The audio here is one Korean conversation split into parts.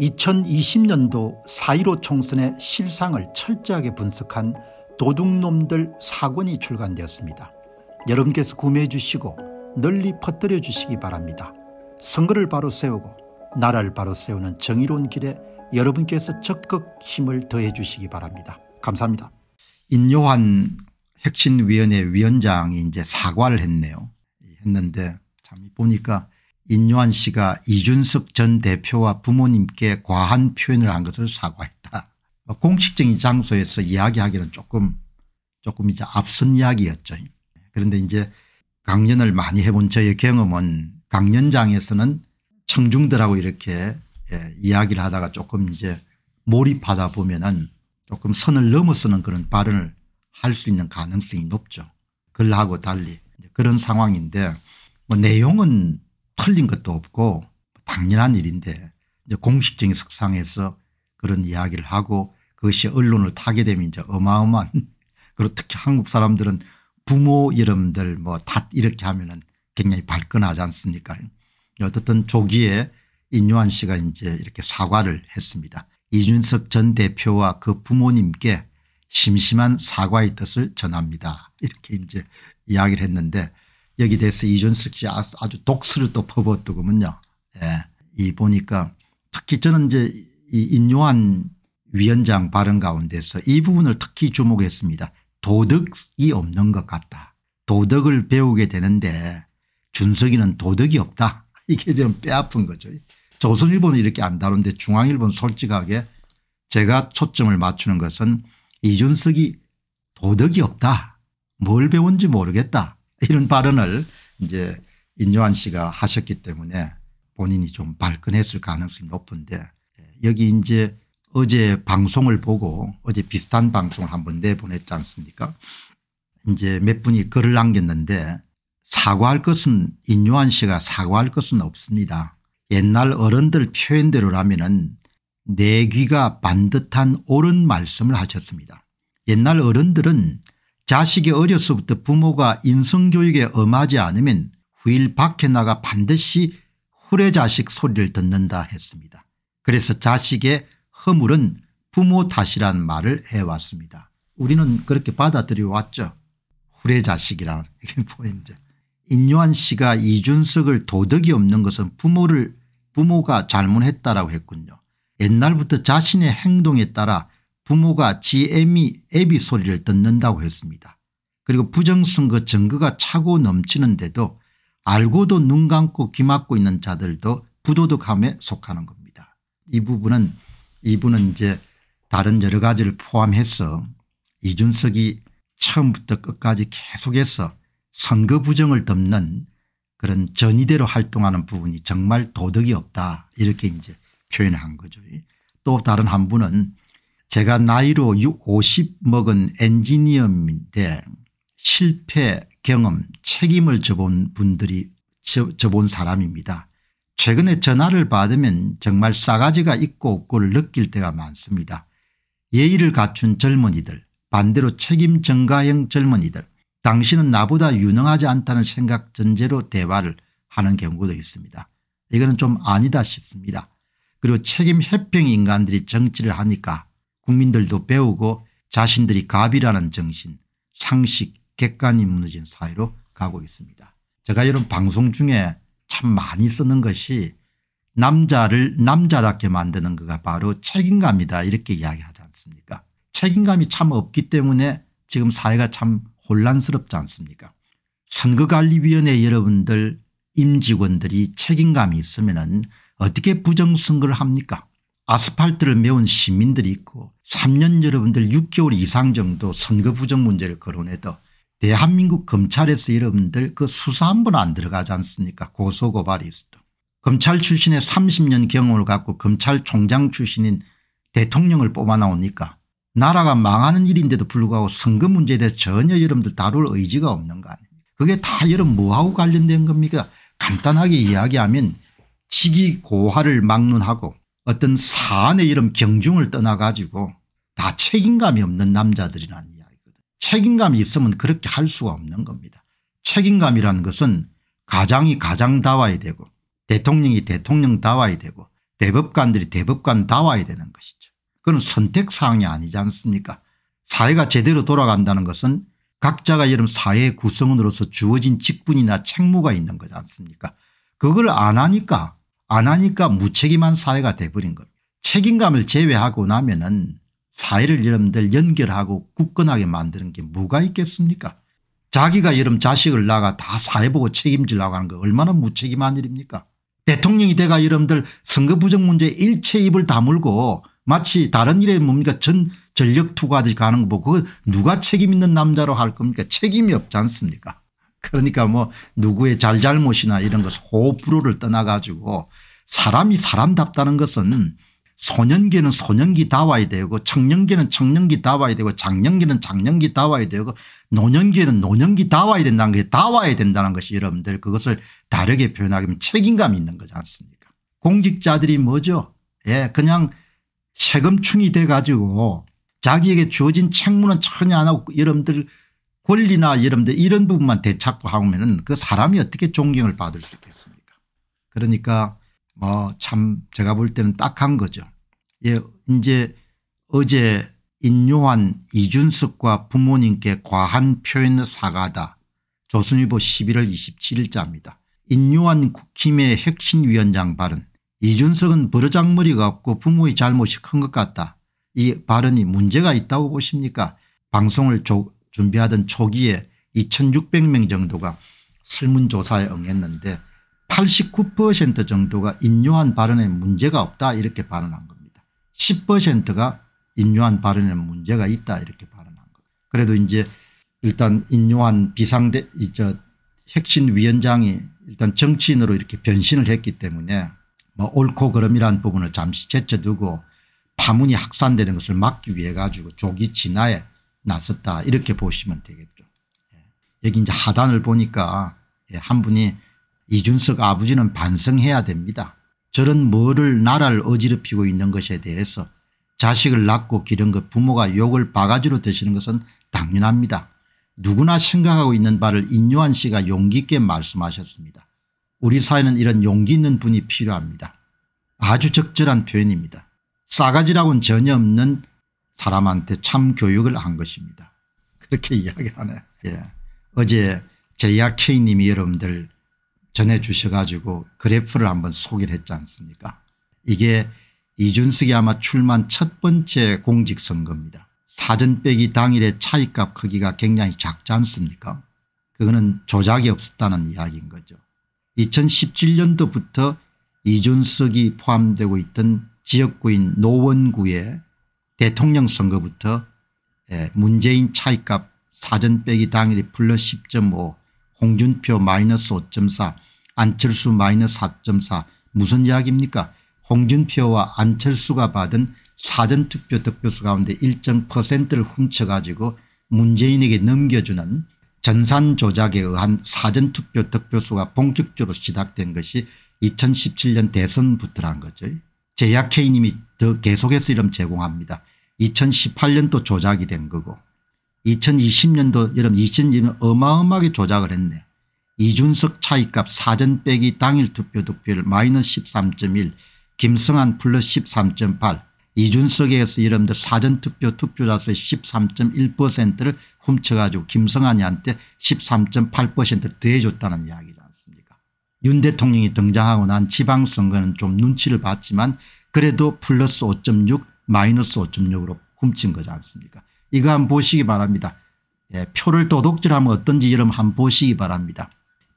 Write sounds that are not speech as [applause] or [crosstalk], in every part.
2020년도 4.15 총선의 실상을 철저하게 분석한 도둑놈들 사권이 출간되었습니다. 여러분께서 구매해 주시고 널리 퍼뜨려 주시기 바랍니다. 선거를 바로 세우고 나라를 바로 세우는 정의로운 길에 여러분께서 적극 힘을 더해 주시기 바랍니다. 감사합니다. 인요한 혁신위원회 위원장이 이제 사과를 했네요. 했는데 참 보니까 인요한 씨가 이준석 전 대표와 부모님께 과한 표현을 한 것을 사과했다. 공식적인 장소에서 이야기하기는 조금 조금 이제 앞선 이야기였죠. 그런데 이제 강연을 많이 해본 저의 경험은 강연장에서는 청중들하고 이렇게 예, 이야기를 하다가 조금 이제 몰입하다 보면은 조금 선을 넘어서는 그런 발언을 할 수 있는 가능성이 높죠. 글하고 달리 그런 상황인데 뭐 내용은 틀린 것도 없고 당연한 일인데 공식적인 석상에서 그런 이야기를 하고 그것이 언론을 타게 되면 이제 어마어마한 [laughs] 그리고 특히 한국 사람들은 부모 이름들 뭐 다 이렇게 하면은 굉장히 발끈하지 않습니까 어쨌든 조기에 인요한 씨가 이제 이렇게 사과를 했습니다. 이준석 전 대표와 그 부모님께 심심한 사과의 뜻을 전합니다. 이렇게 이제 이야기를 했는데 여기 대해서 이준석 씨 아주 독수를 또 퍼붓더군요. 예. 이 보니까 특히 저는 이제 이 인요한 위원장 발언 가운데서 이 부분을 특히 주목했습니다. 도덕이 없는 것 같다. 도덕을 배우게 되는데 준석이는 도덕이 없다. [laughs] 이게 좀 뼈아픈 거죠. 조선일보는 이렇게 안 다루는데 중앙일보는 솔직하게 제가 초점을 맞추는 것은 이준석이 도덕이 없다. 뭘 배운지 모르겠다. [laughs] 이런 발언을 이제 인조한 씨가 하셨기 때문에 본인이 좀 발끈했을 가능성이 높은데 예, 여기 이제 어제 방송을 보고 어제 비슷한 방송을 한번 내보냈지 않습니까 이제 몇 분이 글을 남겼는데 사과할 것은 인요한 씨가 사과할 것은 없습니다. 옛날 어른들 표현대로라면 은내 귀가 반듯한 옳은 말씀을 하셨습니다. 옛날 어른들은 자식이 어려서부터 부모가 인성교육에 엄하지 않으면 후일 밖에 나가 반드시 후레자식 소리를 듣는다 했습니다. 그래서 자식의 허물은 부모 탓이란 말을 해왔습니다. 우리는 그렇게 받아들여 왔죠. 후레자식이라는 [laughs] 이게 포인데 인요한 씨가 이준석을 도덕이 없는 것은 부모를 부모가 잘못했다라고 했군요. 옛날부터 자신의 행동에 따라 부모가 GM이 애비 소리를 듣는다고 했습니다. 그리고 부정선거 증거가 차고 넘치는데도 알고도 눈 감고 귀 막고 있는 자들도 부도덕함에 속하는 겁니다. 이 부분은 이분은 이제 다른 여러 가지를 포함해서 이준석이 처음부터 끝까지 계속해서 선거 부정을 덮는 그런 전이대로 활동하는 부분이 정말 도덕이 없다 이렇게 이제 표현한 거죠. 또 다른 한 분은 제가 나이로 50 먹은 엔지니어인데 실패 경험 책임을 져본 분들이 져본 사람입니다. 최근에 전화를 받으면 정말 싸가지가 있고 없고를 느낄 때가 많습니다. 예의를 갖춘 젊은이들 반대로 책임 증가형 젊은이들 당신은 나보다 유능하지 않다는 생각 전제로 대화를 하는 경우도 있습니다. 이거는 좀 아니다 싶습니다. 그리고 책임 협병 인간들이 정치를 하니까 국민들도 배우고 자신들이 갑이라는 정신 상식 객관이 무너진 사회로 가고 있습니다. 제가 이런 방송 중에 참 많이 쓰는 것이 남자를 남자답게 만드는 거가 바로 책임감이다 이렇게 이야기하지 않습니까 책임감이 참 없기 때문에 지금 사회가 참 혼란스럽지 않습니까 선거관리위원회 여러분들 임직원들이 책임감이 있으면 어떻게 부정선거를 합니까 아스팔트를 메운 시민들이 있고 3년 여러분들 6개월 이상 정도 선거 부정 문제를 거론해도 대한민국 검찰에서 여러분들 그 수사 한 번 안 들어가지 않습니까 고소고발이 있어도. 검찰 출신의 30년 경험을 갖고 검찰총장 출신인 대통령을 뽑아 나오니까 나라가 망하는 일인데도 불구하고 선거 문제에 대해 전혀 여러분들 다룰 의지가 없는 거 아닙니까 그게 다 여러분 뭐하고 관련된 겁니까 간단하게 이야기하면 직위 고하를 막론하고 어떤 사안의 이름 경중을 떠나 가지고 다 책임감이 없는 남자들이라는 이야기거든 책임감이 있으면 그렇게 할 수가 없는 겁니다. 책임감이라는 것은 가장이 가장다워야 되고 대통령이 대통령다워야 되고 대법관들이 대법관다워야 되는 것이죠. 그건 선택사항이 아니지 않습니까 사회가 제대로 돌아간다는 것은 각자가 여름 사회의 구성원으로서 주어진 직분이나 책무가 있는 거지 않습니까 그걸 안 하니까 안 하니까 무책임한 사회가 돼버린 겁니다. 책임감을 제외하고 나면 은 사회를 여러분들 연결하고 굳건하게 만드는 게 뭐가 있겠습니까 자기가 여러분 자식을 낳아 다 사회보고 책임지려고 하는 거 얼마나 무책임한 일입니까 대통령이 돼가 여러분들 선거 부정 문제 일체 입을 다물고 마치 다른 일에 뭡니까 전 전력 투구하듯이 가는 거 보고 누가 책임 있는 남자로 할 겁니까 책임이 없지 않습니까 그러니까 뭐 누구의 잘잘못이나 이런 것 호불호를 떠나가지고 사람이 사람답다는 것은 소년기는 소년기다와야 되고 청년기는 청년기다와야 되고 장년기는 장년기다와야 되고 노년기는 노년기다와야 된다는 게 다와야 된다는 것이 여러분들 그것을 다르게 표현하면 기 책임감이 있는 거지 않습니까 공직자들이 뭐죠 예 그냥 세금충이 돼 가지고 자기에게 주어진 책무는 전혀 안 하고 여러분들 권리나 여러분들 이런 부분만 되찾고 하면은 그 사람이 어떻게 존경을 받을 수 있겠습니까 그러니까 뭐 참 제가 볼 때는 딱 한 거죠. 예, 이제 어제 인요한 이준석과 부모님께 과한 표현 의 사과다. 조선일보 11월 27일자입니다. 인요한 국힘의 혁신위원장 발언 이준석은 버르장머리가 없고 부모의 잘못이 큰 것 같다. 이 발언이 문제가 있다고 보십니까 방송을 조, 준비하던 초기에 2600명 정도가 설문조사에 응했는데 89% 정도가 인류한 발언에 문제가 없다 이렇게 발언한 겁니다. 10%가 인요한 발언에 문제가 있다 이렇게 발언한 거 그래도 이제 일단 인요한 비상대 저 핵심 위원장이 일단 정치인으로 이렇게 변신을 했기 때문에 뭐 옳고 그름이란 부분을 잠시 제쳐두고 파문이 확산되는 것을 막기 위해 가지고 조기 진화에 나섰다 이렇게 보시면 되겠죠. 예. 여기 이제 하단을 보니까 예, 한 분이 이준석 아버지는 반성해야 됩니다. 저런 뭐를 나라를 어지럽히고 있는 것에 대해서 자식을 낳고 기른 것 부모가 욕을 바가지로 드시는 것은 당연합니다. 누구나 생각하고 있는 바를 인요한 씨가 용기 있게 말씀하셨습니다. 우리 사회는 이런 용기 있는 분이 필요합니다. 아주 적절한 표현입니다. 싸가지라고는 전혀 없는 사람한테 참 교육을 한 것입니다. 그렇게 [laughs] 이야기하네. 예. 어제 JRK 님이 여러분들 전해 주셔 가지고 그래프를 한번 소개를 했지 않습니까 이게 이준석이 아마 출마한 첫 번째 공직선거입니다. 사전 빼기 당일의 차익값 크기가 굉장히 작지 않습니까 그거는 조작이 없었다는 이야기인 거죠. 2017년도부터 이준석이 포함되고 있던 지역구인 노원구에 대통령 선거부터 예, 문재인 차이값 사전 빼기 당일이 플러스 10.5 홍준표 마이너스 5.4 안철수 마이너스 4.4 무슨 이야기입니까 홍준표와 안철수가 받은 사전투표 득표수 가운데 일정 퍼센트를 훔쳐가지고 문재인에게 넘겨주는 전산 조작에 의한 사전투표 득표수가 본격적으로 시작된 것이 2017년 대선부터란 거죠. 제약회의님이 더 계속해서 이름 제공합니다. 2018년도 조작이 된 거고 2020년도 여러분 2020년 어마어마하게 조작을 했네. 이준석 차이값 사전 빼기 당일 투표 득표율 마이너스 13.1 김성한 플러스 13.8 이준석에서 여러분들 사전투표 투표자 수의 13.1%를 훔쳐가지고 김성한이한테 13.8%를 더해줬다는 이야기지 않습니까 윤 대통령이 등장하고 난 지방선거는 좀 눈치를 봤지만 그래도 플러스 5.6 마이너스 5.6으로 훔친 거지 않습니까 이거 한번 보시기 바랍니다. 예, 표를 도둑질하면 어떤지 여러분 한번 보시기 바랍니다.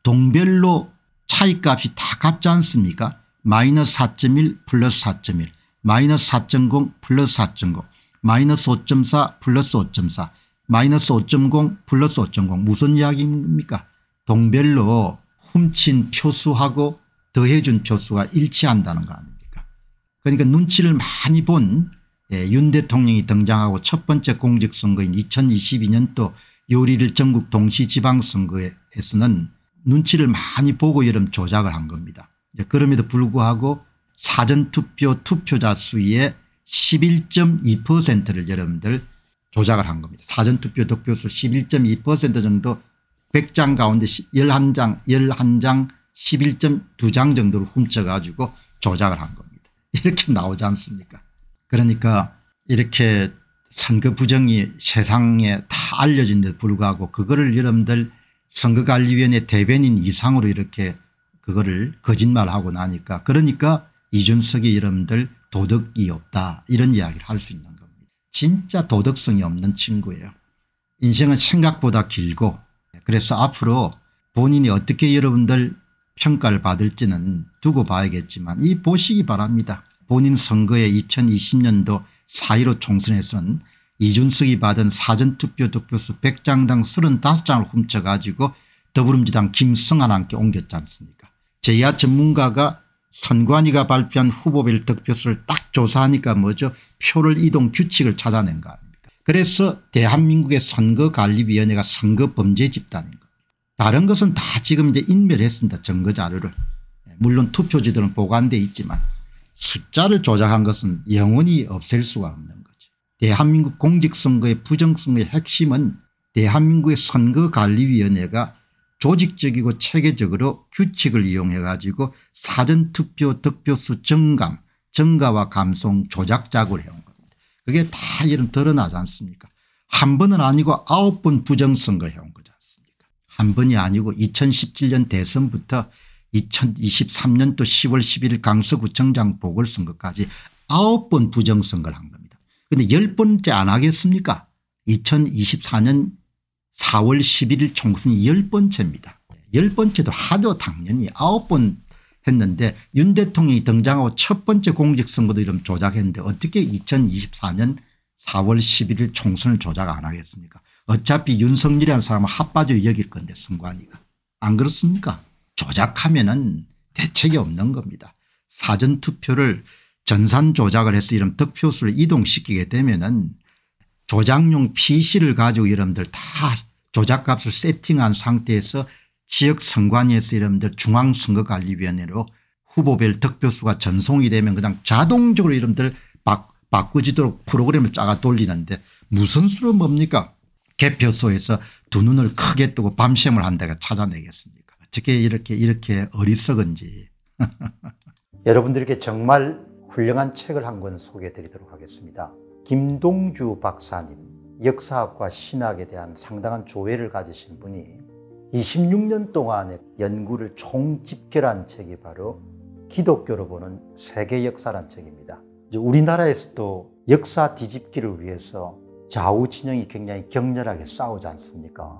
동별로 차이값이 다 같지 않습니까 마이너스 4.1 플러스 4.1 마이너스 4.0 플러스 4.0 마이너스 5.4 플러스 5.4 마이너스 5.0 플러스 5.0 무슨 이야기입니까 동별로 훔친 표수하고 더해준 표수가 일치한다는 거 아닙니까 그러니까 눈치를 많이 본 예, 윤 대통령이 등장하고 첫 번째 공직선거인 2022년도 요리를 전국 동시 지방선거에서는 눈치를 많이 보고 여름 조작을 한 겁니다. 그럼에도 불구하고 사전투표 투표자 수의 11.2%를 여러분들 조작을 한 겁니다. 사전투표 득표수 11.2% 정도 100장 가운데 11장 11장 11.2장 정도를 훔쳐가지고 조작을 한 겁니다. [laughs] 이렇게 나오지 않습니까 그러니까 이렇게 선거 부정이 세상에 다 알려진 데 불구하고 그거를 여러분들 선거관리위원회 대변인 이상으로 이렇게 그거를 거짓말하고 나니까 그러니까 이준석이 여러분들 도덕이 없다 이런 이야기를 할 수 있는 겁니다. 진짜 도덕성이 없는 친구예요. 인생은 생각보다 길고 그래서 앞으로 본인이 어떻게 여러분들 평가를 받을지는 두고 봐야겠지만 이 보시기 바랍니다. 본인 선거에 2020년도 4.15 총선에서는 이준석이 받은 사전투표 득표수 100장당 35장을 훔쳐가지고 더불어민주당 김성한 함께 옮겼지 않습니까 제야 전문가가 선관위가 발표한 후보별 득표수를 딱 조사하니까 뭐죠 표를 이동 규칙을 찾아낸 거 아닙니까 그래서 대한민국의 선거관리위원회가 선거범죄 집단인 거 다른 것은 다 지금 이제 인멸했습니다. 증거 자료를. 물론 투표지들은 보관돼 있지만 숫자를 조작한 것은 영원히 없앨 수가 없는 거죠. 대한민국 공직선거의 부정성의 핵심은 대한민국의 선거관리위원회가 조직적이고 체계적으로 규칙을 이용해 가지고 사전투표 득표수 증감 증가와 감소 조작 작업을 해온 겁니다. 그게 다 이런 드러나지 않습니까 한 번은 아니고 아홉 번 부정선거를 해온 거지 않습니까 한 번이 아니고 2017년 대선부터 2023년도 10월 1 1일 강서구청장 보궐선거까지 9번 부정선거를 한 겁니다. 그런데 10번째 안 하겠습니까 2024년 4월 11일 총선이 10번째입니다. 10번째도 하죠 당연히 9번 했는데 윤 대통령이 등장하고 첫 번째 공직선거도 이름 조작했는데 어떻게 2024년 4월 11일 총선을 조작 안 하겠습니까 어차피 윤석열이라는 사람은 핫바지 여길 건데 선관위가 안 그렇습니까 조작하면은 대책이 없는 겁니다. 사전투표를 전산 조작을 해서 이런 득표수를 이동시키게 되면은 조작용 PC를 가지고 여러분들 다 조작값을 세팅한 상태에서 지역선관위에서 여러분들 중앙선거관리위원회로 후보별 득표수가 전송이 되면 그냥 자동적으로 여러분들 바꾸지도록 프로그램을 짜가 돌리는데 무슨 수로 뭡니까 개표소에서 두 눈을 크게 뜨고 밤샘을 한다가 찾아내겠습니다. 어떻게 이렇게 이렇게 어리석은지. [laughs] 여러분들에게 정말 훌륭한 책을 한 권 소개해 드리도록 하겠습니다. 김동주 박사님, 역사학과 신학에 대한 상당한 조회를 가지신 분이 26년 동안의 연구를 총집결한 책이 바로 기독교로 보는 세계 역사란 책입니다. 우리나라에서도 역사 뒤집기를 위해서 좌우 진영이 굉장히 격렬하게 싸우지 않습니까?